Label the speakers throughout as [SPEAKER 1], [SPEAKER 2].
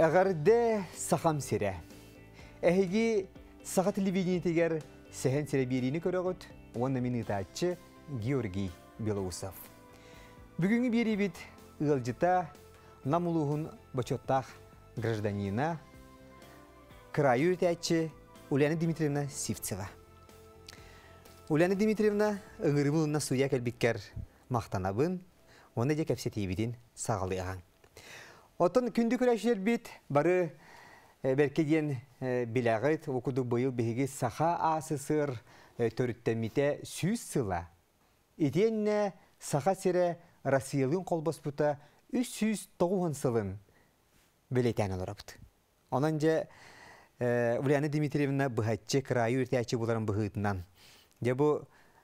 [SPEAKER 1] Әғарды сақам сере. Әхеге сақа телевидениетегер сәхен сере беріні көріғыт, оны мені ғытатшы Георгий Белоусов. Бүгінгі бері біт ғылжыта намылуғын бачоттақ гражданина краю тәтші Уляна Дмитриевна Сивцева. Уляна Дмитриевна ұңыры суя кәлбеккер мақтанабын, оны де кәпсетейбеден Отын күнді күрәшілер бит, бары э, беркеден э, біләғыт, оқуды бұйыл бігі саха асысыр э, төріттәміте сүйіз сыла. Иденне саха сірі Россиялың қолбас бұта 309 сылын алыр оларапты. Онан же Ульяна Дмитриевна бұхатчы крайы үртәчі боларын бұхытынан. Де бұ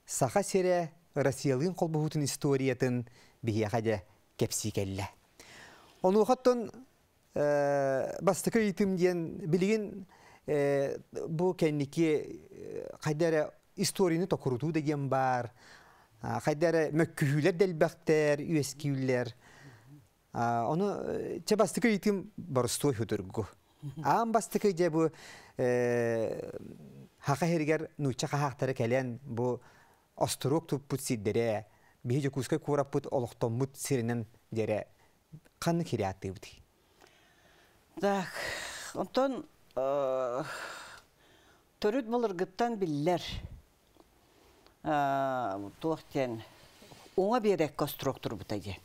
[SPEAKER 1] саха сірі Расиялың қолбас историятын бігі қаде кепсі келі. Оны оқаттан бастықы үйтім дейін білген бу кәннеке қайдары историяны токуруту деген бар қайдары мәккүһүлер дэлбәхтер үескиүллер оны че бастыкы итим борстой хөтөргү аан бастыкы же бу хака хергер нуйча хахактары келен бу осторог туппут сиддере биһи же куска кураппут олохтоммут сиринен дере қаны кириатыбыт
[SPEAKER 2] так онтон төрүт болыргыттан биллер туохтен уңа берек конструктор бутаге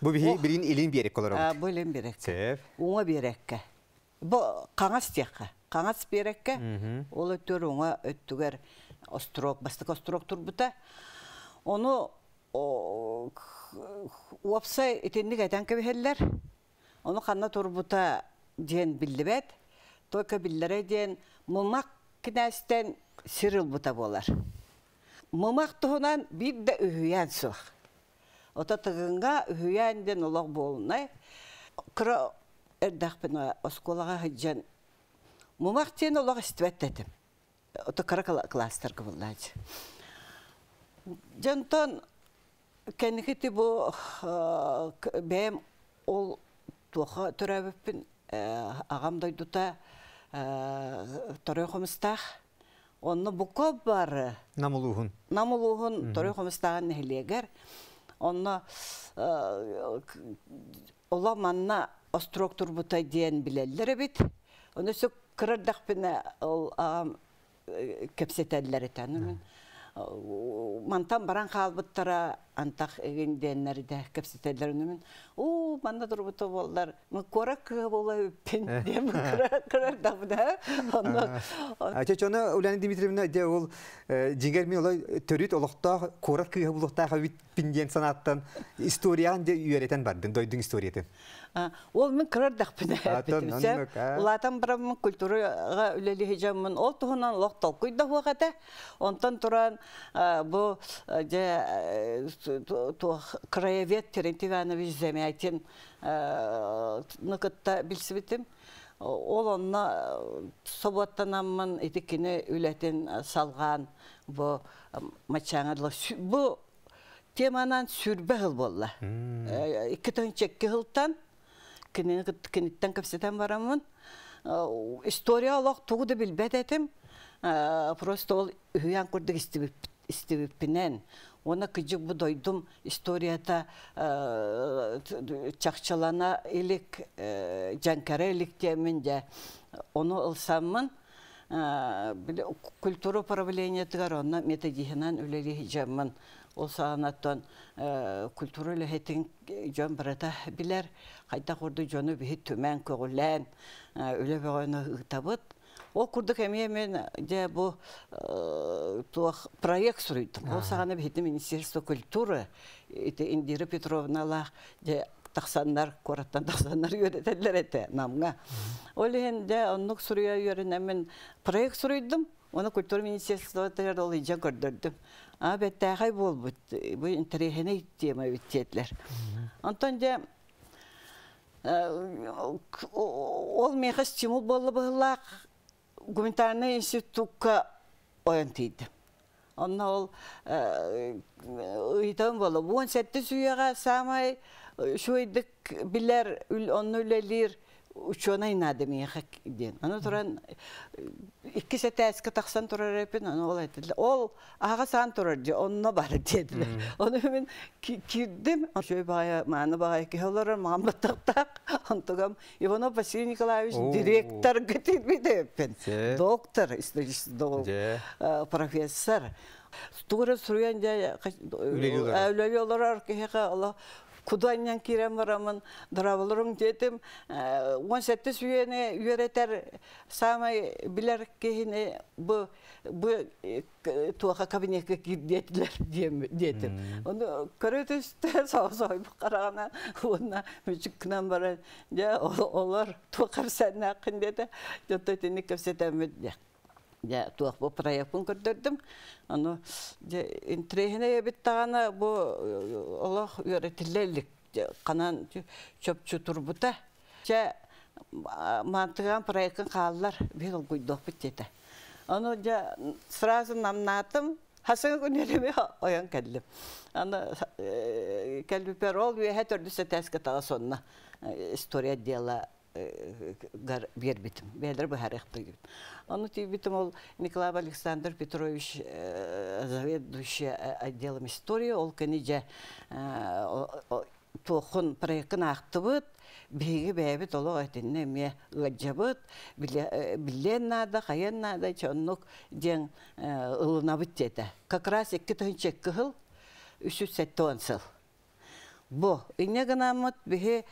[SPEAKER 2] бу бирин илин берек бу берек сеп берекке бу каңас берекке ол өтөр уңа өттүгөр острок бастык острок ону Э, уапсай итинник этен кебиһеллер ону ханна турбута диэн биллибэт только биллере диэн мымак кинээстен сирылбута болар мымак туһунан биир үһүйэн суох ота тыгынга үһүйэн ден олох буолунай кыра хыджан мымак тиэн олох ота кыра жонтон Кәнігіті бұл э, бәйім ол тұлға түрәбіппін э, ағамдай дұта э, тұрай қомыстақ. Онны бұл көп бары. Намылуғын. Намылуғын тұрай қомыстағын нәхілегер. Онны Оламанна, манна острог тұрбұтай дейін білелдері бит. Оны сөк кірірдақпіне ол ағам кәпсетәділер етәнімін. Мантан баран қалбыттара антах дәннәр дә кәпсетәләр үнемен у манда торып то боллар мы корак бола үппен дем корак да да онна
[SPEAKER 1] ачачана Уляна Дмитриевна дә ул җиңгәр мен олай төрит олыкта корак кыга булыкта хәбит пинден санаттан историян дә үйрәтән бардын дойдың историяты ол мен корак да пиндә
[SPEAKER 2] латан барам культурага үлеле мен ол тугынан локтал куйда хугата онтан туран бу э, э, то краевед Терентий Иванович Земятин э, ныкытта билсибитим. Ол онна э, собуаттанаммын итикини үлетин э, салған бу мачаңырлы. Бу теманан сүрбе хыл болла. Икки төнчекки хылтан киниттен кепсетен барамын. История олақ туғуды билбет этим. Просто ол үйян курдык истибиппит истибиппинен оны кыжык будойдум историята ә, чакчалана илик ә, жанкара илик оны же ону ылсаммын ә, культура правления тыгар онна методихинан үлели хижаммын ол саанаттан культура лехетин жон білер қайта кайта курду жону бихи түмэн көгүлэн үлебегойну Ол курдык мен же э, проект сүрүйтүм. Ол сагана Министерство культуры ите Индира Петровна ла же тақсаннар, қораттан намға. Ол енді онық сүрия үйеріне мен проект сүрейдім, оны культур министерство тәр ол ижа көрдірдім. А бәтті бол бұл Антон ол меға стимул болы бұғылақ, гуманитарный институтка оянтыйды. Онна ол ыйтан бола. Буын сәтті сүйеға самай білер, онны ученый надо мне хакден. Оно туран э, икки сетәскә тахсан турар эпен, оно ол әйтелде. Ол ага сан турар ди, онно бар диде. Оны мен киддем, шөй бая, маны бая ки холар мамлаттыктак, онтугам Ивано Василий Николаевич директор гетит биде эпен. Доктор, э, профессор. Стура суян дя әүләле олар аркеһе кудайнан керем барамын дырабылырың дедім 17 ә, сәттіс үйені үйретер самай білер кехіне бұ туаға туаха кабинетке деділер дедім оны көрө түсті сау сойып қарағана онна мүшік кынан баран олар туақар сәнақын деді жототені көрсетемін деді я туақпо проектын көрдөрдім аны интрехине биттагана бу олох қанан канан чөпчү турбута же мантыган проекттин каалар бел куйдокпут дете Оны же сразу намнатым хасыгы күнереме оян келдим аны келбипер ол үйэхе төрдүсө тескетага сонына история дела бер битим. Бәлдер бу харықты деп. Аны ти битим ол Николай Александр Петрович э, заведующий э, отделом истории, ол кенеже э, тоқын проектын ақтыбыт, беги бәбит ол айтынне ме гаджабыт, билен нада, хаян нада, чоннук ден ылынабыт деді. Как раз екі төнчек кыхыл, үші сәтті онсыл. Бо, ине гынамыт бігі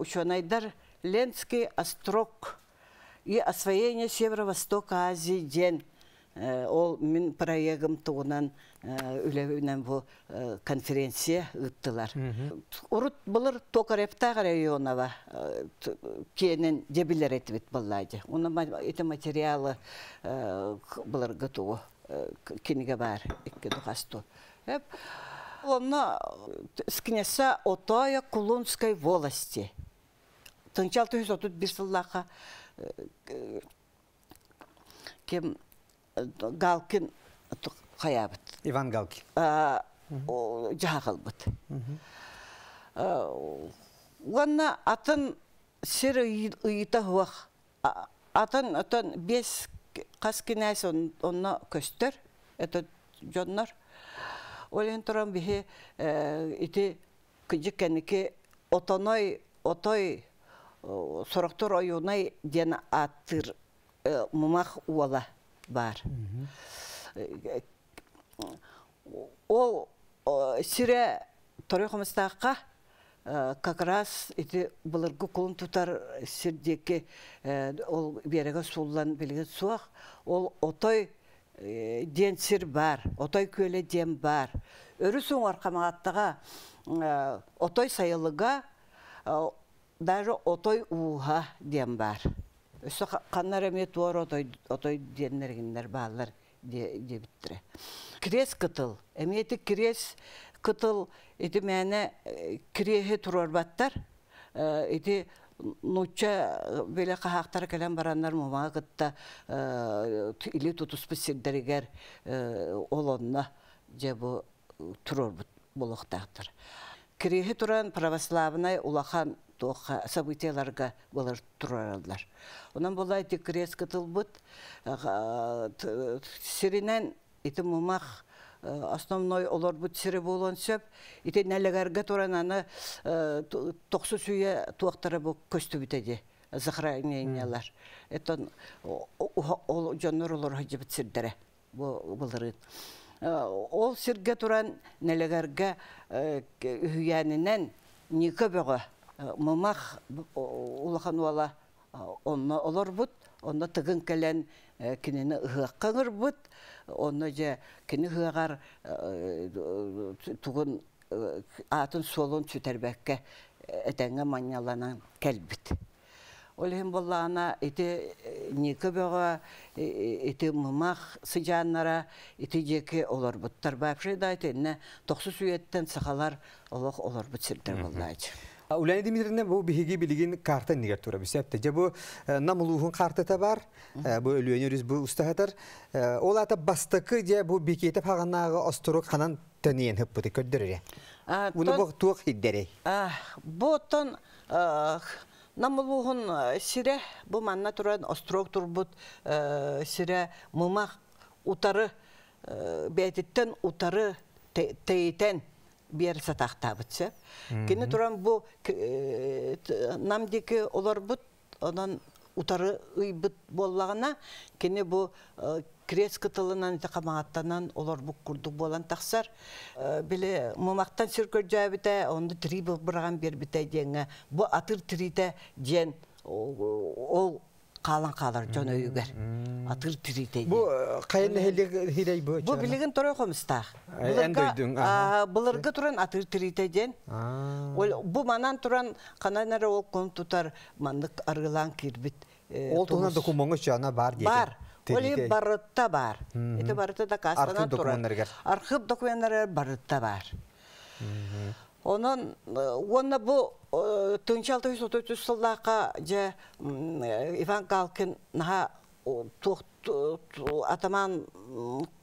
[SPEAKER 2] учонайдар Ленский острог и освоение Северо-Востока Азии день. Э, ол мен проегім туғынан э, үлевінен бұл э, конференция ұттылар. Ұрыт бұлыр Токаревтағы районава кейінен дебілер әтіпет бұлайды. Оны это материалы бұлыр ғытуы кенеге бар, екі дұғасту. Оны скнеса отоя Кулунской волости – тыңчы алты жүз отут бир сыллаха кем галкин хаябыт иван галкин жаха уанна атын сир ыйыта хуах атын отон бес кас кинээс онно көстөр это жоннор олен туран бихи э, ити кыжыккеники отоной отой сұрақтар ойынай ден аттыр э, мұмақ уала бар. Э, ол э, сүре торыхымыстаққа как раз ити былыргы кулун тутар сүрдекі ол береге сұлдан білген сұлақ, ол отой ден сүр бар отой көле ден бар өрү суңар арқамағаттыға отой сайылыға даже отой уға дем бар. Өссө қаннар эме туор отой отой диэннер де баалар Крес кытыл. Эмети крес кытыл эти мәне э, креһе турар баттар. Эти нуча э, беле кахактар келен барандар мумага кытта э, или тутус писердеригер олонна же бу турар болохтактыр. Креһе туран православный улахан тоқа событияларға болар тұрарадылар. Онан болай кытыл бұд. Э, сиринен ити мұмақ э, основной олар бұд сірі болуан сөп, ите нәлігәрге тұрананы э, тоқсы сүйе туақтары бұл көсті Зықыра захоронениялар. Это ол жоннор олар хайды бұд сірдері бұлырын. Ол сірге тұран нәлігәрге үйенінен некі мамах улахан уала онно олорбут онно тыгын келен э, кинени ыхаккаңыр бут онно же кини ыагар э, э, тугын атын солун сүтербекке этеңе манняланан келбит болла ана ити нике бөгө ити мымах сыжаннара ити жеке олар буттар бапшыда итенне тоқсы сүйеттен сахалар олох олар бутсилдер боллайчы.
[SPEAKER 1] Уляни Дмитриевна бұл биһиги билигин карта нигер тура бисепте. Же бу намлуһун карта та бар. Бу өлөнөрүз бу устахатар. Ол ата бастыкы же бу бикете фаганагы остурок ханан төнен хыппыты көрдөрөр. Уну бу тук хиддери.
[SPEAKER 2] Бу тон намлуһун сире бу манна туран остурок турбут сире мумак утары бетиттен утары тейтен бер сатақтабытсы. Кені тұран бұл намдегі олар бұт, онан утары ыйбыт боллагына кене бу крес кытылынан камааттанан олар бұқ құрдық болан таксар биле мумактан сиркөр жабите онды три быраган бербите деңе бу атыр трите ден ол қалан қалар жон өйгер. Атыр тирите. Бу кайын э, хилей бу. Бу билеген торой хомстах. Э, булырга булырга туран атыр тирите ден. Ол бу манан туран кананара ол кон тутар мандык аргылан кирбит. Э, ол туна документ жана бар деген. Бар. Оле барытта бар. Это барытта да кастана туран. Архив документтары барытта бар. Онон онна бу төнчалты жүз же Иван Галкин наха атаман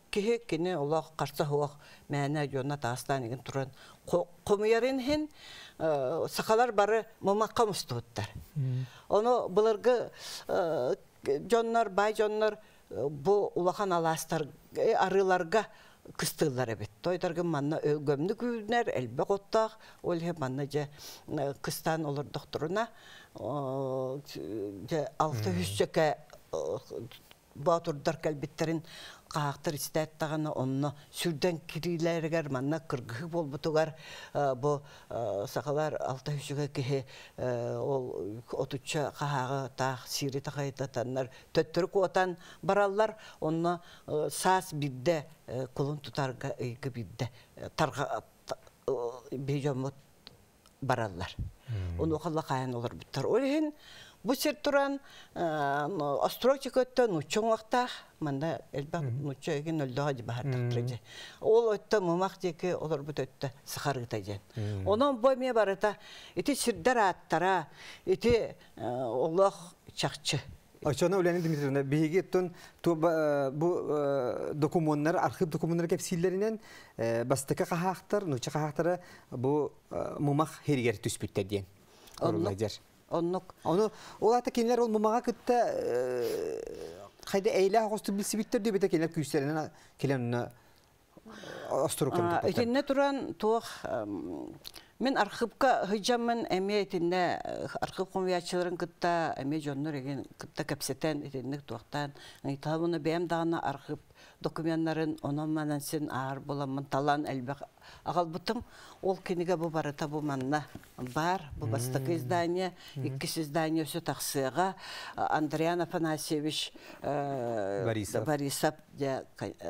[SPEAKER 2] кихе кине улах қарсы хуах мәне жонна тастан иген туран кумуярин хин сахалар бары мамакка мустуттар Оны буларга жоннар бай жоннар бу улахан аластар арыларға кыстылар эбит тойдаргын манна өлгөмнү э, күүнер элбе коттаах ол хе манна же э, кыстан олордоктуруна же э, алты хүсчеке баатурдар кэлбиттерин қағақтыр істәттағаны онны сүрден кириләрігер манна кыргыһы болбутугар э, бұл э, сақалар алта үсүгэ киһи э, ол отучча қаһағы таах сири тахайтатаннар төттүр куотан бараллар онно саас бидде кулун тутарга ыйгы бидде тарға бейжомот бараллар. Оны оқалла қайын олар бұттар. Олеген Бу сер туран э, остройчы көттөн учоңлакта мында элбә нучеген өлдөһө дибаһаттыктырды. Ол өттө мумак деке олар бут өттө сыхарыта ден. бой бойме барыта ити сирдер аттара ити э, олох чакчы.
[SPEAKER 1] Очоно Уляна Дмитриевна биһиги тун э, бу документтер, архив документтер кепсиллеринен бастыка кахактар, нуча кахактары бу мумак хергер түспүттер ден. Олайдер. Ону ол ата ол мумага кытта э, хайда эйле хосту билсибиттер
[SPEAKER 2] э, мен архивка хыджамын эме итенне э, архив комвиячыларын кытта эме жоннор эген кытта капсетен итенне туохтан табыны бем онон менен сен аар Ағал бұтым ол кенеге бұ бары бұ манна бар, бұ бастық издания, иккіс издания өсі тақсыға. Андриан Афанасьевич э, Борисов, э,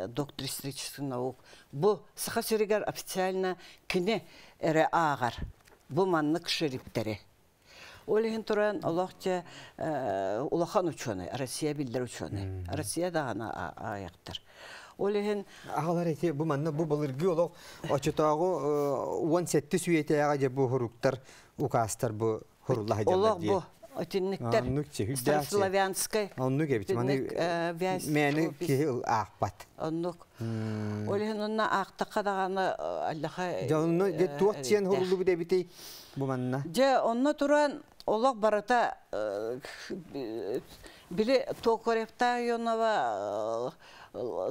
[SPEAKER 2] доктор исторический наук. Бұ сұқа сөрегер официально кіне әрі ағар. Бұ маннық Ол Олеген туран э, ұлақты ұлақан ученый, Россия билдер ученый. Россияда да ана аяқтар олеһин агалар эти бу манна бу былыргы олох очотагы уон
[SPEAKER 1] сетти суетеяга же бу хуруктар укастар бу хурулла хадалар дие Олох бу
[SPEAKER 2] отинниктер Старославянской оннук эбит маны мени ки ахпат оннук олеһин онна ахтакка даганы аллаха жанны же туат сен хурулу бу
[SPEAKER 1] дебити бу манна
[SPEAKER 2] же онна туран олох барата э, биле токоревта йонова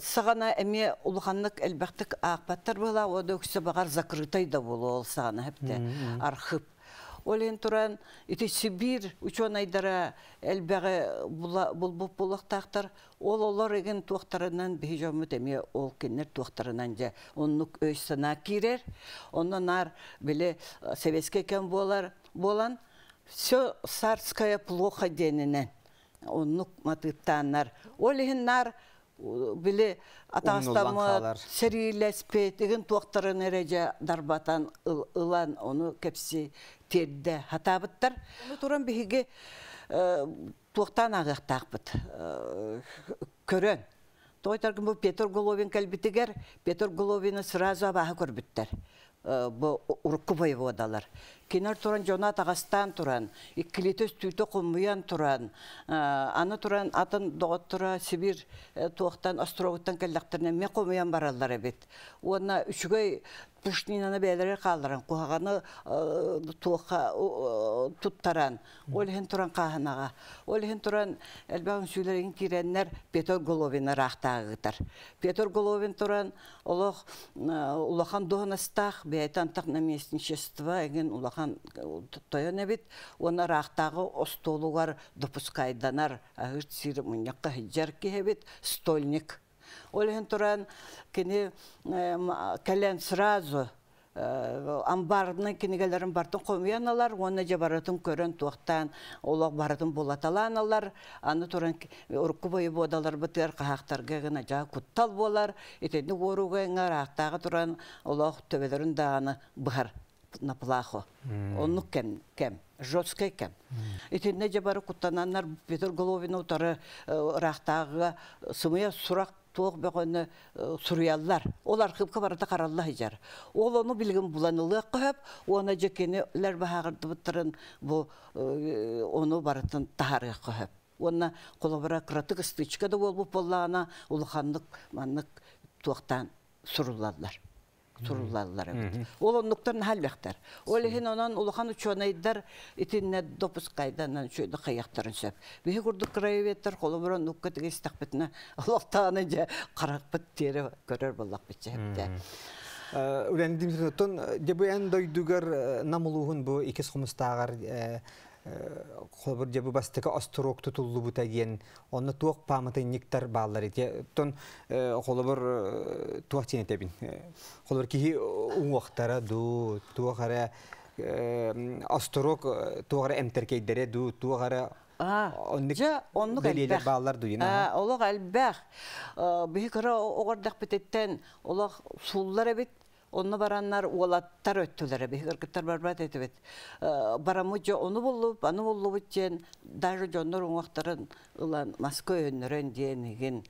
[SPEAKER 2] сағана әме улғанлык әлбәқтік ақпаттар бола, ода бағар закрытай да болу ол сағана әпті, архып. Олен тұран үті Сибир үчон айдара әлбәғі бұлбұп болақтақтар, ол олар еген туақтарынан бейжомыт әме ол кеннер туақтарынан жа. Оннық өз сына керер, оннан ар білі сәвеске кен болар, болан, все сарская плохо денінен. Оннық ол Олен нар, атағыстамы атаастамы серилеспе деген туақтарын әреже дарбатан ылан оны кепси терде хатабыттар оны туран биһиге э, туактан көрін. Э, көрөн тойтаргым бұл петр головин Петер петр сұразу сразу көрбіттер. Э, бұл ұрқы бойы одалар кинер туран жона тағастан туран, иккілетөз түйті құмыян туран, ә, аны туран атын тұра, Сибир ә, туақтан, Островыттан кәлдіқтіріне ме құмыян баралдар әбет. Оны үшігей пушнинаны бәлері қалдырын, қуағаны э, туыққа тұттаран, олығын тұран қағынаға. Олығын тұран әлбәуін сөйлерін киреннер Петр Головин рақтағығытар. Петр Головин тұран олық э, улахан доғынастақ, бәйтан тақ наместничества, әген улахан э, тойын әбет, оны рақтағы остолуғар допускайданар, ағыр сирі мұныққа хиджар кехебет, стольник олен туран кені кәлен сразу амбарны кенегелерін бартын комьяналар оны жабаратын туақтан олақ барытын баратын аналар, аны туран ұрқы бойы бодалар бұтыр, кахактарга гына жағы құттал болар итени оруга ақтағы туран олақ төбелерін дааны быхар на Он ну кем кем жёсткий кем Етенді жабары куттананар Петер Головин утары рахтагы сымыя сұрақ тоқ бөгөне э, суруяллар. Олар хыпка барата каралла хижар. Ол оны билген буланылы көп оны жекенелер бахагырды буттырын бу э, оны баратын тахары көп Онна колобара кратык стычка да болбу боллана улханлык маннык тоқтан сурулладылар турулаллар Ол оннуктан халбактар. Ол хин онан улахан учонайдар итинне допускайдан чөйдө каяктарын сөп. Беги курдук краеветтер холоброн нукка теге истакбетне Аллахтаны же каракпыт тери көрөр боллак бичепте. Үләндимсен э, оттон э, дебе эн
[SPEAKER 1] дойдугар э, намулугун бу икес хумустагар хобыр жабы бастығы острог тутуллу бута ген туақ туак памыты нектар баалар ите тон э, холобор э, туак тен этебин э, холобор кихи уңуактара ду туакара острог туакара эмтеркейдере ду дұ, туақ әрі.
[SPEAKER 2] элбэх. әлбәқ. дуйна. Олог элбэх. Бихи кара огордак битеттен олог суллар Онна бараннар уолаттар өттүләре бе ыркыттар барбат этебет. Барамы жо оны булып, аны булып жен даже жоннор уңактарын ылан Москва өннөрөн диениген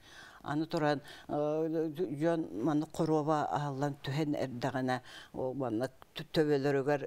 [SPEAKER 2] аны туран жон маны корова аллан түһен эрдагана манны төбөлөрөгөр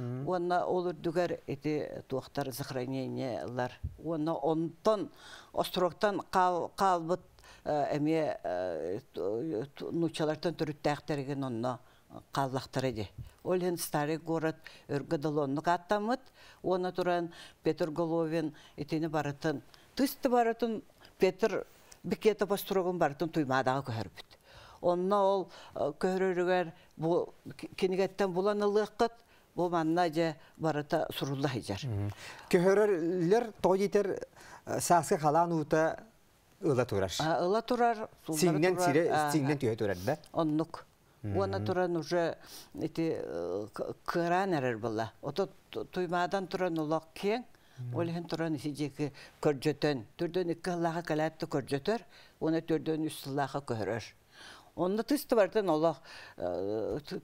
[SPEAKER 2] Уонна олур дүгәр эти туақтар захоронениялар. Уонна онтон остроктан қал әме э, эме э, нучалартан төрүттәхтерген онны қаллақтыр э, еді. Олен старый город үргіділонны қаттамыд, оны тұран Петр Головин етені барытын, түсті барытын Петр бікеті бастырығын барытын тұймадағы көрбіт. Онна ол көрірігер, кенігеттен бұлан қыт, бұл манна же барыта сұрулла хижар. Көхөрерлер тоғитер
[SPEAKER 1] сасқы қалан ұта ыла турар.
[SPEAKER 2] Ыла турар. Сиңнен сире, сиңнен түйе турар да? Оннук. Уана туран уже эти кыран эрер Ото туймадан туран улак кең, Олхен туран исидеки көржөтөн. Түрдөн икки ыллаха калаатты көржөтөр, уна түрдөн үс ыллаха көрөр. Онда тыс тывартын олақ,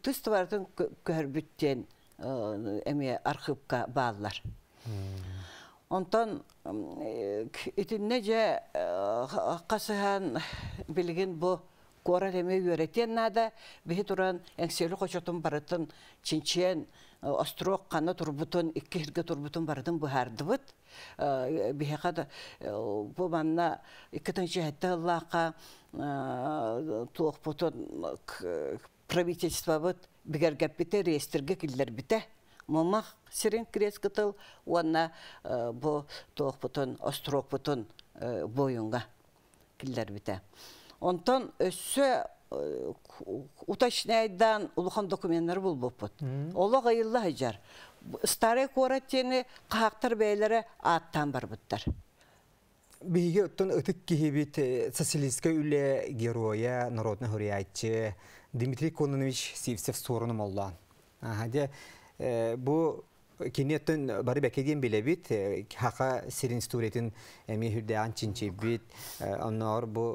[SPEAKER 2] тыс тывартын көрбіттен, Э, эме архивка бааллар. Онтан э, итинне же қасыған э, білген бұл кора эме үйретен нада бихи туран эңселі қочотын барытын чинчен острок қана турбутын икки хирге турбутын барытын Бұл Бихеға да бұ манна иккітін жеhetті аллақа туоқ бұтын правительство вот бігергәп бите реестрге киллер бите момах сирен крес кытыл уанна э, бу тоох бутун острок бутун э, боюнга киллер бите онтон өссө э, уточняйдан улухан документтер бул оло олог айылла старый кора тени кахактар бәйләре аттан барбыттар
[SPEAKER 1] биге оттон ытык кихибит социалистка үле героя народный хуриятчы Дмитрий Кононович севсев сорыным олла. Ахаде бу кенеттен бары бәкеден беле біт, хақа сирин стуретін әме хүрдәган чинче бит, оннар бу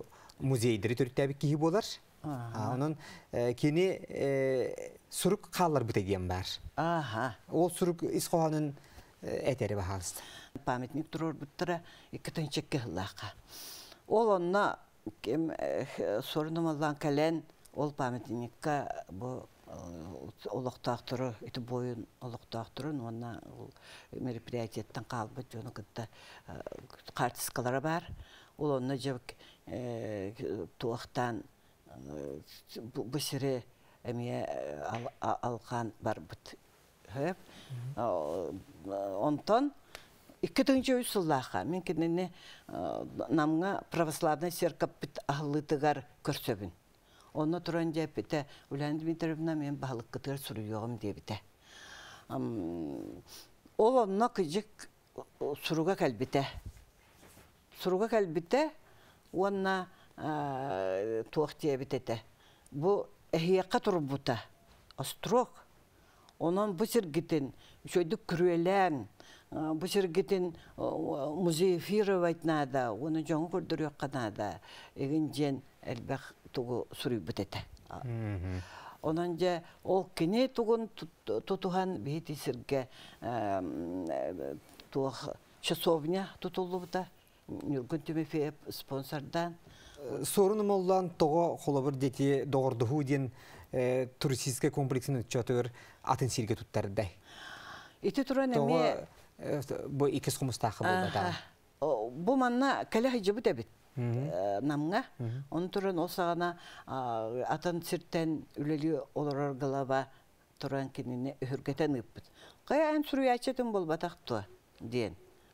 [SPEAKER 1] музейдері түрттәбі кейі болар.
[SPEAKER 2] Оның
[SPEAKER 1] кені сүрік қалар бүтеген бар.
[SPEAKER 2] Ол сүрік исқоғанын әтәрі бағалысты. Памятник тұрыр бұттыра, екітін чекке ғылақа. Ол онна э, сорынымалан кәлен, ол памятникка бу олоқтақ э, тұры, үті бойын олоқтақ тұрын, онна мероприятиеттен қалбы, оны күтті қартискалары э, бар. Ол онна жабық э, туақтан бұсыры әме алған бар бұт. Онтон, Икки төнчө үсүллаха. Мен кинени намга православный церковь бит ахлытыгар көрсөбүн. Оны тұрын деп бите, Дмитриевна мен балық кытыр сүрүйоғым деп Ол онна кыжык суруга кәлбите. Суруга кәлбите, онна туақ деп битете. Бұл эхияққа тұрып бұта. Острог. Оның бұ сергетін, үшөйді күрелән, бұ сергетін музеефировать надо, оны жоңы көрдірек қанада. Егін әлбәқ тугу сүрүйбүтете онон же ол кини тугун тутуган бихити сирге туох часовня тутуллубута нүргүн түмефе спонсордан сорун моллан того холобур
[SPEAKER 1] дети доордуху диен туристический комплексин өтчөтөр атын сирге туттардай
[SPEAKER 2] ити туран эми
[SPEAKER 1] бу икис кумустакы болбата
[SPEAKER 2] бу манна кале хижибит эбит Э, намға он туран осағана атан сирттен үлелі олорор голова туран кинине үһүргетен ыппыт кая эн суруячетин болбатактуа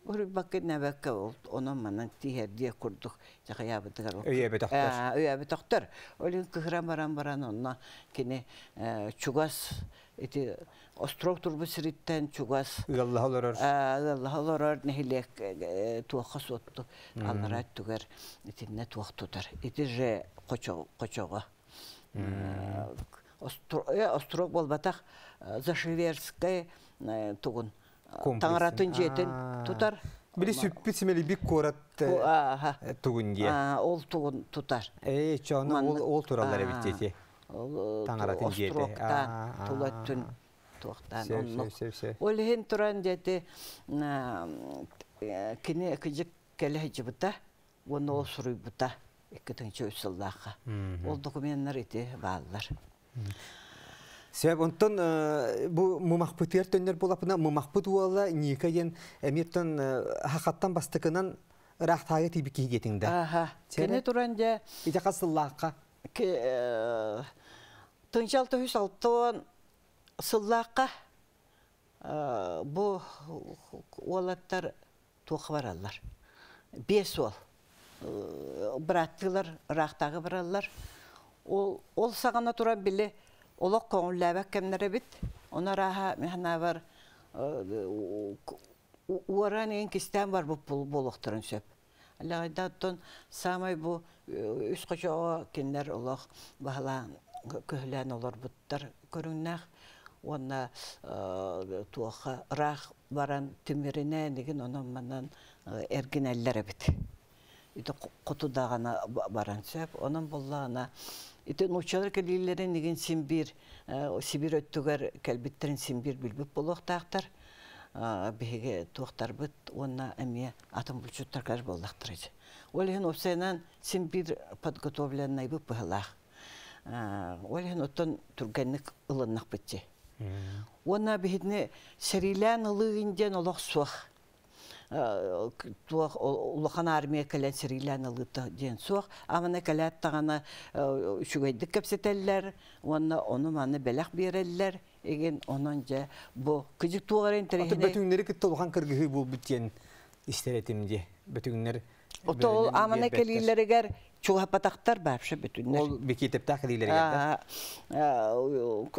[SPEAKER 2] Бұры бақы нәбәкке ол, оның маның тиер дие күрдік, жақа ябы тұғар ол. Өйәбі тоқтар. Өйәбі тоқтар. чугас, эти остров турбы сириттен чугас таңыратын жетін тұтар
[SPEAKER 1] Били сүппіс мели бик корат э, э, тугунге. Ол тугун тутар. Эй, чоны ол ол туралар эбиттети.
[SPEAKER 2] Э, Таңаратын жете. Тулаттын туактан онно. Ол хен туран жете кине кыжык келеһи бута. Оны ол суруй бута. Эки төнчө үсүллаха. Ол документтер эти баалар. Э, э, э, Себеп онтон бұл мұмақпытыр
[SPEAKER 1] төнер болапына, мұмақпыт уалы ника ен әметтон хақаттан бастықынан рақтайы тейбі кейгетінді. Аха, кені
[SPEAKER 2] тұран де... Иде
[SPEAKER 1] қасыллаққа?
[SPEAKER 2] Тұншал тұхыс алтын сыллаққа бұл олаттар тоқы баралар. Бес ол. Бұраттығылар, рақтағы баралар. Ол сағана тұран біле олоқ көңілләбәк біт. она раха мәхіна бар уаран ең кистән бар бу пул сөп. Әліғайда тұн, самай бу үс кочоо кендер олақ бағала көһлән олар буттар көріңнәк. Оны туақы рах баран тимиринә деген оның манан эргинәлләре бит. біт. кутуда гана баран сөп, оның булла Итен учалар келилерен деген симбир, сибир өттүгөр келбиттерин симбир билбип болуктактар. Беге тохтар бит, онна эме атом булчуттар кар боллактыр. Олен обсенан симбир подготовленный бу пылах. Олен оттон турганник ылыннак битти. Онна бегидне серилен ылыгынден олох суах туох улахан армия кэлэн сирилэн алыта ден суох амана кэлэт тагана шугайдык э, кэпсетэллер уанна ону маны бэлэх береллер эген онон же бу кыжык туогар энтерехине Ото бөтүңнери
[SPEAKER 1] кытта улахан кыргыхы бул бүткен истеретимде бөтүңнер
[SPEAKER 2] Ото амана кэлилерегер чулапатақтар баршы бүтүннөр ол бекитепте килилерге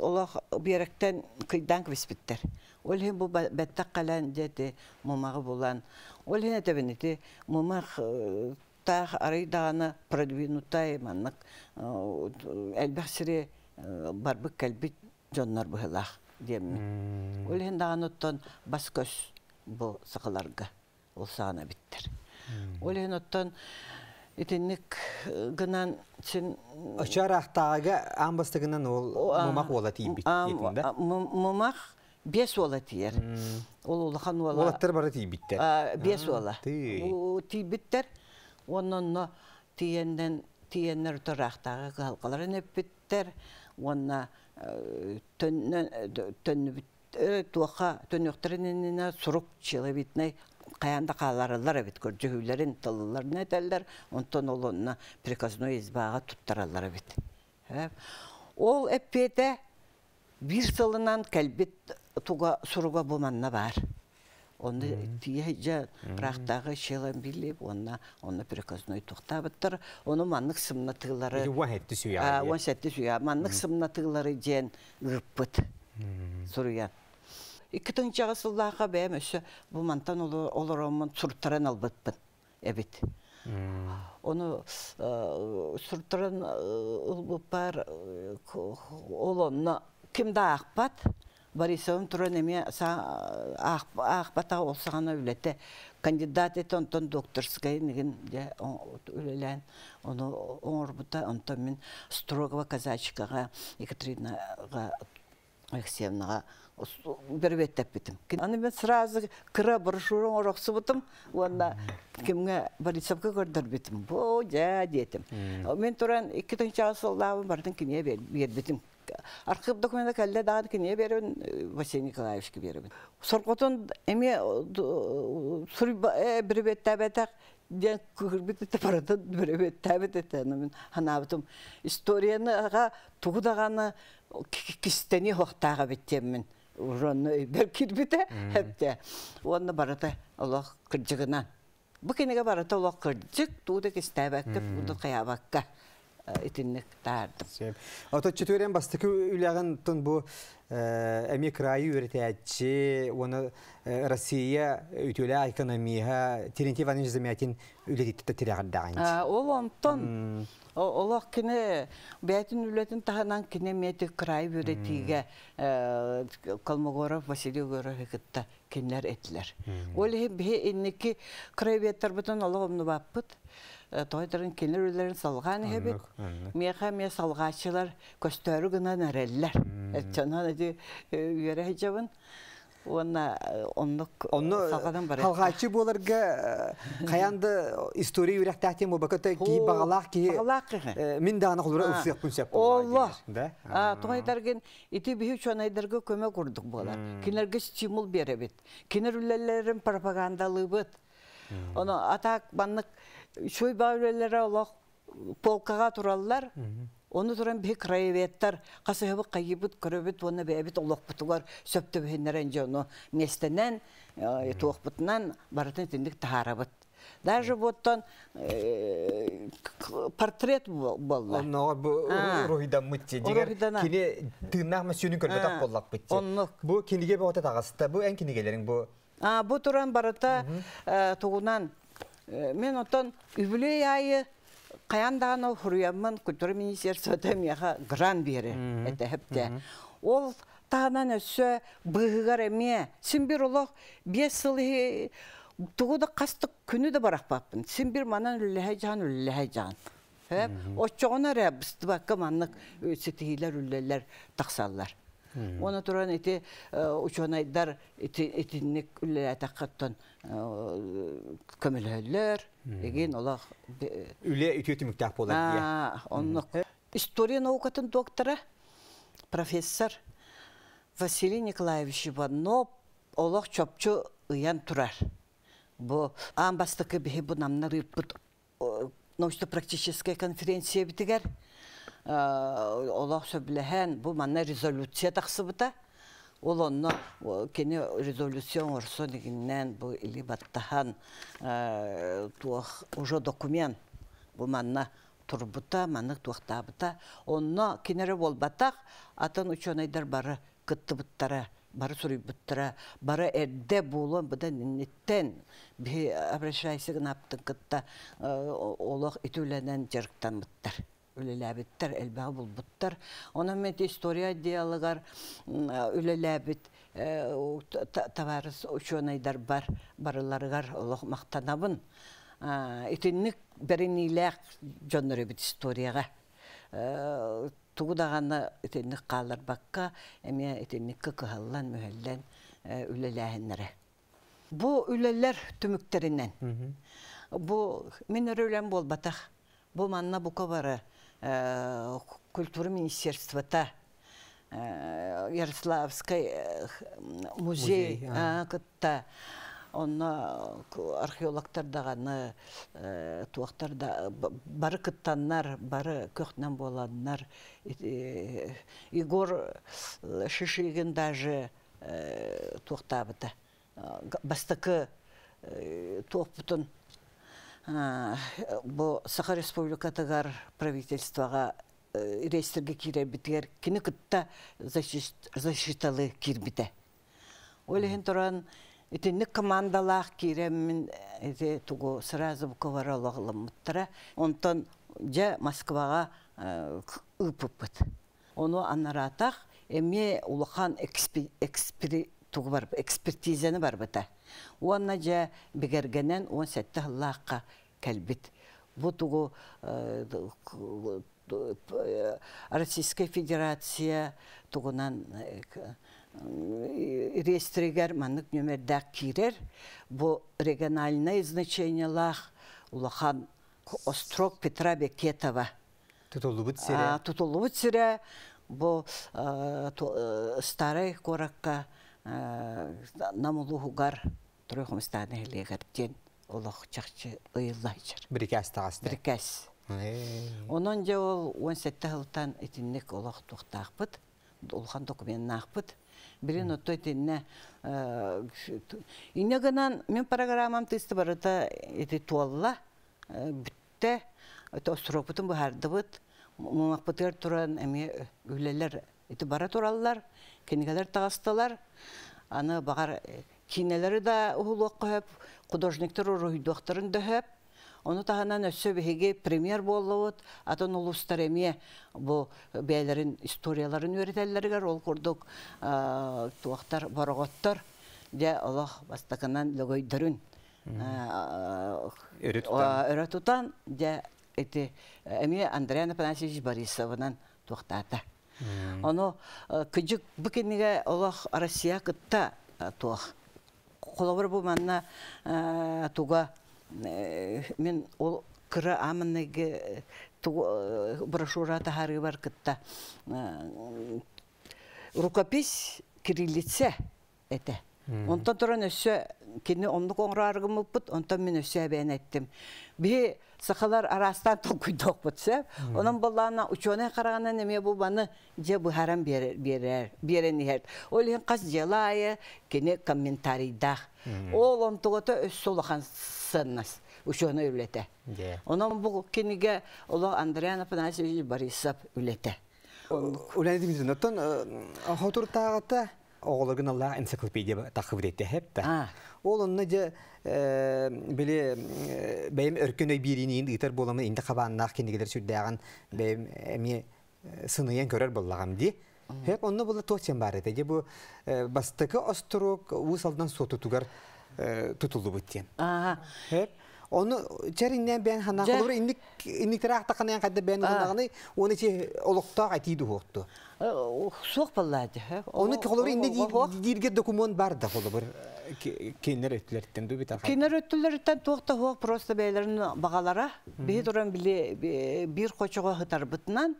[SPEAKER 2] олох бияректен кыйдан квиспиттер ол хин бу беттак калан деді мумагы булан ол хин этебинити мумах таах арыйдааны продвинутай маннык элбахсири барбык кэлбит жоннор быһылаах диэмми ол хин бас көс бұл сакаларга ол саана биттер ол хин оттон итинник гынан e, сен очар ахтаага амбастыгынан ол мумак вола тийбит да мумак бес вола тиер ол улахан вола олаттар бара тийбиттер бес вола тийбиттер ононно тиенден тиеннер торахтага калкаларын эппиттер онна э, төннүбүт э, туоха төнөктөрүнүнө сурук человитнай каянда кааларылар бит көрдүгүлөрүн тылларына этелер онтон олонна приказной избаага туттаралар бит э? ол эппеде бир сылынан кәлбит туга суруга булманна бар онны тиежа рахтагы шелен билип онна онна приказной тухтабыттыр оны маннык сымнатыгылары уахетти суя сетти уахетти суя маннык сымнатыгылары жен ыппыт суруян Иккетенчага сыллаха бәм өсө бу мантан олоромун суртаран албытпын. Эбит. Оны суртаран улбупар олонна кимде акпат Борисовым туран эме ақпата олсағана үлете Кандидат этон тон докторскай неген де үлелен. Оны оңырбыта онтон мен Строгова казачкаға Екатеринаға Алексеевнаға бербеттеп битим. Аны мен сразу кыра брошюрам ороксу бутым, уанна кимге Борисовка көрдөр битим. Бо жа детим. Мен туран 2-нче асылдабы бардын кіне бер битим. Архив документа калле дагы кине берин э, Василий Николаевичке берин. Соркотон эме э, э, сурба бербеттебетак ден күгірбіті тапаратын біреуе тәбіт етені мен ханабытым историяны аға кістені кистени хоқтаға беттемін урон өйбөр кирбите хепте онна барата олох кырдьыгынан бу кинеге барата олох кырдьык Туды кестәбәккіп буду каябакка итинник э, таардым.
[SPEAKER 1] бастык тон бу э, оны э, Россия экономия, Терентий Замятин үлететті
[SPEAKER 2] Ол үлетін тағынан кіне край бөретіге Калмогоров Василий Горов екітті кенлер әтілер. Ол бе Э, тойдырын кенерулерін салған ебек. Меха ме салғачылар көстөрі гына нәреллер. Әтчана э, ди үйере э, хижабын. Онна оннук бар. Халгачы
[SPEAKER 1] боларга каянды
[SPEAKER 2] история үрәктәтем бу бакыта ки багалак ки. Багалак ки. Мин даны хулура усык күнсәп. Аллах. Да.
[SPEAKER 1] А тойдарген
[SPEAKER 2] ити бию чонайдарга көмәк урдык болар. Кинерге стимул беребит. Кинер үлләләрен пропагандалыбыт. Оны атақ баннык шой баүрелері олақ полкаға тураллар оны туран бе краеветтар касыбы кайыбыт көрөбүт оны бэбит олокпутугар сөптөбүхиннерен жону местенен баратын барытын тағара бұт. даже бұттан портрет болла онного бу рухидан
[SPEAKER 1] мытти дигер кини тыыннаахма сүүнүн көрбөтак боллак битти бу киниге бе отет агаста
[SPEAKER 2] бу ән кенегелерің бу бу туран барыта тұғынан Э, мен отон үбілей айы қаяндан ол хуруямын культура меға ғыран гран әті ол өсі өссө әме, эме бір ұлық бес сылы э, тугуда кастык күнү да баракпаппын манан бір жан Hep o çoğuna rebsti bakım anlık Оны туран эти учонайдар итинник үлләлә таққаттан э, көмөлһөлләр, эгин олақ... Э,
[SPEAKER 1] Үле үтөтүмүк тақ болар. Иә. Оннық.
[SPEAKER 2] История наукатын доктора, профессор Василий Николаевич Иванов олақ чопчу ыян тұрар Бу амбастыкы бихи бу намна э, научно-практическая конференция битигер. Э, олақ сөбілеген бұл манна резолюция тақсыбыта ол онно кені резолюцион орсо дегеннен бұл үлі баттаған э, туах документ бұл манна турбута манна туахтабыта онно кенере батақ, атын айдар бары кыттыбыттара бары бары эрде неттен буда ниттен э, айсығын аптың күтті олық үтіуленен жарықтан жарыктанбыттар үлеләбіттер, әлбәғі бұл бұттар. Оның мәті история диалығар үлеләбіт таварыс ученайдар бар, барыларғар олық мақтанабын. Итіннік бәрінейләқ жоныры біт историяға. Туғдағаны итіннік қалар баққа, әме итінніккі күхаллан, мүхеллен үлеләхінлері. Бұл үлелер түміктерінен. Бұл мен үрілен болбатақ. батақ. Бұл манна бұқа бары. Э, культуры министерства та э, Ярославской э, музей кытта онна археологтардаганы бары кыттаннар бары көхнен боладнар Игор Шишигин даже туактабыта бастыкы Э, бұл Саха Республикатығар правительствоға э, рейстерге киребитер кини кытта защиталы кирбите. Олеген туран итинник командалах киремин э, эти тугу сразу буковара логломуттара. Онтон жа Москвага ыпыппыт. Ону Оны эме улахан әмі тугу бар, экспертизаны бар Оны жа бігергенен он сәтті Аллахқа кәлбіт. Бұл тұғы э, э, Российская Федерация тұғынан маңық э, маннык нөмердәк кирер. Бұ региональный значениялах улахан острог Петра Бекетова. Тұтылыбыт сире. Тұтылыбыт сире. старый қораққа Э, намулуһу гар тройхомстаны хилегерден олох чахчы ыйыллайчыр. Брикас тагас. Брикас. Э. Онон же ол 17 жылдан итинник олох тухтаахпыт, улхан документнаахпыт. Бирин отто итинне э, инеганан мен программам тысты барыта эти туалла бүтте это остропутун бахардыбыт. Мумакпытыр туран эми үлелер эти бара тураллар кинигелер тағасталар. Аны бағар э, кинелері да ұғылық қойып, художниктер ұрыйдуақтарын дөһәп, Оны тағанан өссө біхеге премьер болуыт, атын ұлыстар әме бұл бәйлерін историяларын өретәлілерігер, ол құрдық туақтар барағаттар, де Аллах бастақынан лөгөйдірін. Өрі тұтан, де э, әме Андрея Напанасевич Борисованан туақтаты. Оно күжік бүкенеге олақ Россия күтті туақ. Құлабыр бұл манна туға мен ол күрі амыннеге брошюра тағары бар күтті. Рукопись кириллице это. Онтан тұран өсі кини оннук оңрарыгым болбут онтон мен өсөбен эттим би сахалар арастан толкуйдокбут се онун боллаана ученый карагана эме баны же бу харам берер беренихер ол эн кас желае кини комментарийда ол онтугото өс сулахан сыннас ученый үлете онон бу киниге уло андриан афанасьевич борисов үлете
[SPEAKER 1] Үләйдіміздің, э, оттан, ғаутыр тағыта оғылығын алла энциклопедия тақып ретте хепті. Ол онны же э, біле э, бәйім өркен өй берін енді итер боламын енді қабаннақ кендегілер сүрдіяған бәйім әме э, сыныен көрер боллағам де. Хеп онны бұл тотсен бар еді. Бұл бастықы остырок ұс алдан со тұтуғар тұтылды бұттен. Хеп Оны чәріннен бән хана қолыр, индіктері ақтақанайын қадда бән ұлағаны, оны че олықтақ әтейді оқты.
[SPEAKER 2] Суқ э, баллады. Э. Оны кеголы инде
[SPEAKER 1] дирге документ бар да қолы бір э, кейнер өттілерттен дөбі таққан.
[SPEAKER 2] Кейнер өттілерттен тоқта хоқ просто бәйлерін бағалара. Бейі тұран біле бір қочуға хытар бұтынан.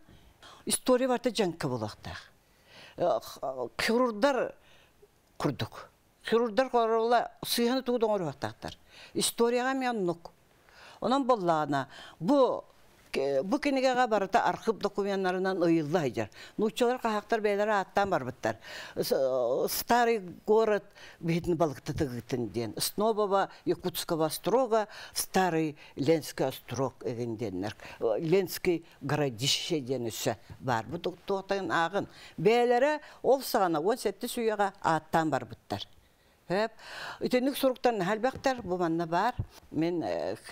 [SPEAKER 2] История барта жаңқы болақта. Хирурдар күрдік. Хирурдар қорыла сұйханы туғдың ұры Историяға мен нұқ. Оның боллағына. Бұл bu э, кинигага барыта архив документтарынан ұйылды айжар. Нучалар қақтар бәйлері аттан барбыттар. Э, старый город бедин балықты тыгытын ден. Снобова, Якутского строга, старый Ленский строг эгенденнер. Э, Ленский городище үші бар. Бу токтотын ағын. Бәйлері ол сағана 17 суяга аттан бар Хәп, үтенік сұруқтан әлбәқтер, бұл бар. Мен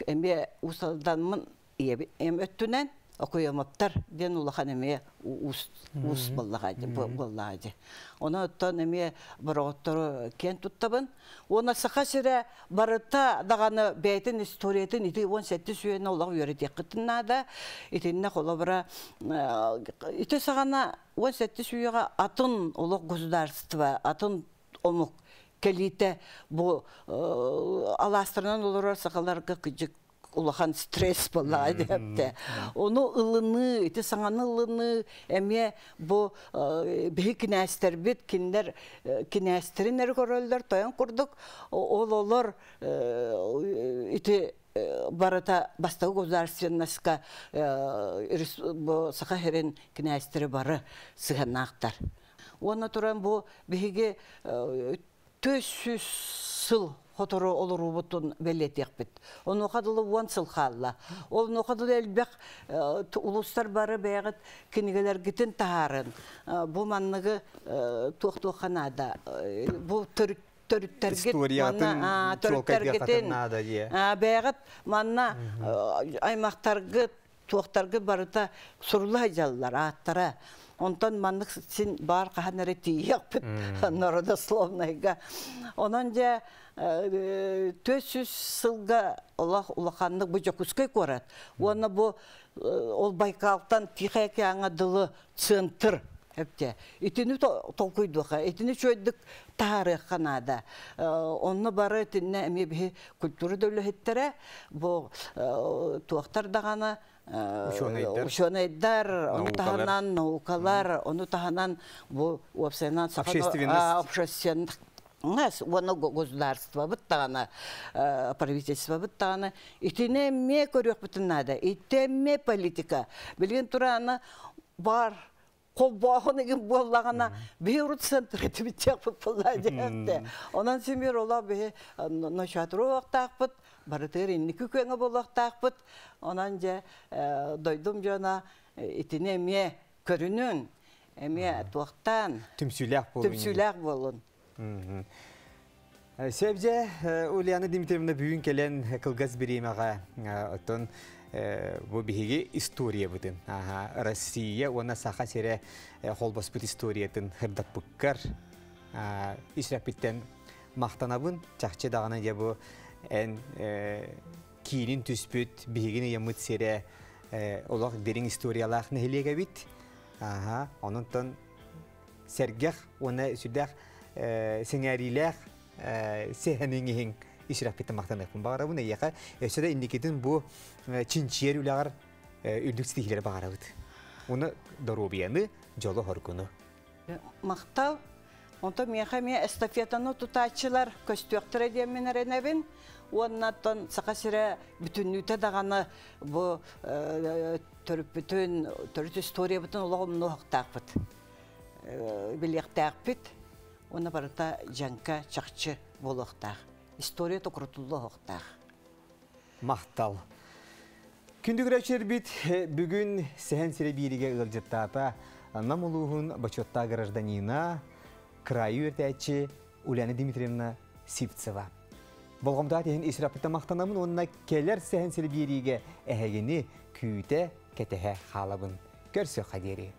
[SPEAKER 2] әме ұсалданмын эм өттүнен окуйомаптар ден улахан эме ус боллагади она оттон эме бороготтору кен туттабын она саха сире барыта даганы бейтин историятын ити он сетти сүйөне улак үйөрөтеккытыннаада итинне холо бара э, ите сагана он сетти сүйөга атын улак государство атын омук келите бу э, аластырынан олорор сакаларга кыжык улахан стресс бола депте. Оны ылыны, ити саңаны ылыны, эме бу э, бе кинәстер бит киндер э, кинәстеринер көрөлдөр, тоян курдук. ололор э, ити барата бастау государственныска бу саха херен кинәстери бары сыганактар. Оны туран бу беге төсүс сыл хотору олору роботтың белетек бит. Оны оқадылы уан сылхалла. Ол ухадылы элбек э, улустар бары бәгіт кенегелер гетін тағарын. Э, бу маннығы э, тоқтоқана да. Бу түрік Историятын надо манна аймақтарғы тоқтарғы барыта сұрлай жалылар аттара онтон маннык син бар каханары тиякпыт народословнойга онон же э, э, төс жүз сылга улах улаханнык бу жокускай көрөт оны бу э, ол байкалтан тихаяки аңадылы центр Эпте. Итини толкуйдуха, итини чөйдік тары ханада. Онны бары тинне эмебі культура дөлі бу туактар туақтар ученыйдар оны тағынан наукалар, оны тағынан бұл общественнан общественность нас воно государство бұттағаны э, правительство бұттағаны итіне ме көрек бұтынады ме политика білген тураны бар қолбағын еген боллағана бейрут центр етіп тек бұт болла депті онан семер ола бе э, ночатыру оқтақпыт барытыр инники көңө болуктаакпыт онан же э, дойдум жана э, итине эме көрүнүн эме туактан
[SPEAKER 1] түмсүлак болун түмсүлак болун э, Сөбже Ульяна Дмитриевна бүгін келен қылғыз беремеға ұтын бұл бігі история бұдын. Россия оны сақа сере қолбас бұл историятын қырдап бұққар. Ишрапиттен мақтанабын, чақчы дағына дебу ән киилин түспүт биһигин ыйыммыт сере олох дериң историялаах нэхилиэгэ бит аха онунтон сергех уна сүрдэх сеңэрилээх сэхэнэҥиһиң исирахпиттен мактаныкпын багарабын эйяка эсе да индикитин бу чинчиер үлэҕар үрдүкстихилер багарабыт уну дорубияны жолу хоркуну
[SPEAKER 2] мактал онто мияха мия эстафетаны тутаачылар көстүөктөр эдиэммин эренебин оннаттан сақасыра бүтін үті дағаны бұ түріп бүтін түріп история бүтін ұлағым нұқтақпыт білектақпыт оны барыта жанка чақчы болықтақ история тұқыртулы ұқтақ мақтал
[SPEAKER 1] күндігірәшер бит э, бүгін сәһән сире бириге ылжыттаата намулуһун бачотта гражданина краю эртәчи Уляна Дмитриевна Сипцева. Болғымда дейін ешіраппыта мақтанамын, онына келер сәхін сәлбиериге әхәгіні күйті кәтіхә қалабын. Көрсі қадері.